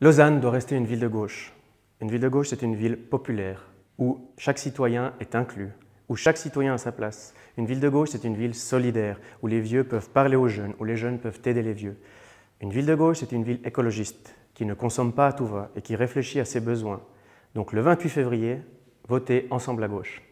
Lausanne doit rester une ville de gauche. Une ville de gauche, c'est une ville populaire, où chaque citoyen est inclus, où chaque citoyen a sa place. Une ville de gauche, c'est une ville solidaire, où les vieux peuvent parler aux jeunes, où les jeunes peuvent aider les vieux. Une ville de gauche, c'est une ville écologiste, qui ne consomme pas à tout va et qui réfléchit à ses besoins. Donc le 28 février, votez ensemble à gauche.